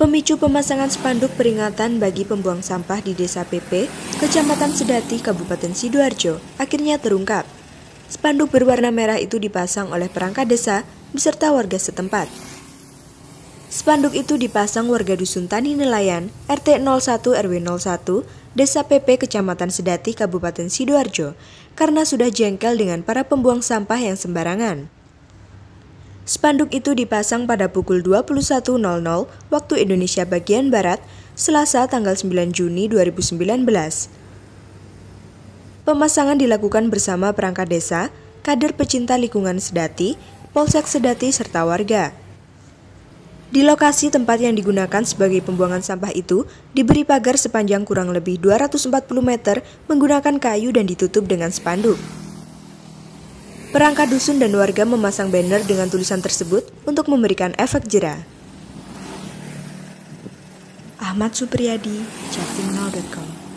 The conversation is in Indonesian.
pemicu pemasangan spanduk peringatan bagi pembuang sampah di Desa PP, Kecamatan Sedati, Kabupaten Sidoarjo, akhirnya terungkap. Spanduk berwarna merah itu dipasang oleh perangkat desa beserta warga setempat. Spanduk itu dipasang warga Dusun Tani Nelayan, RT 01 RW 01, Desa PP Kecamatan Sedati Kabupaten Sidoarjo karena sudah jengkel dengan para pembuang sampah yang sembarangan. Spanduk itu dipasang pada pukul 21.00 waktu Indonesia bagian Barat, Selasa tanggal 9 Juni 2019. Pemasangan dilakukan bersama perangkat desa, kader pecinta lingkungan Sedati, Polsek Sedati serta warga. Di lokasi tempat yang digunakan sebagai pembuangan sampah itu diberi pagar sepanjang kurang lebih 240 meter menggunakan kayu dan ditutup dengan spanduk. Perangkat dusun dan warga memasang banner dengan tulisan tersebut untuk memberikan efek jera. Ahmad Supriyadi, Chatting.com.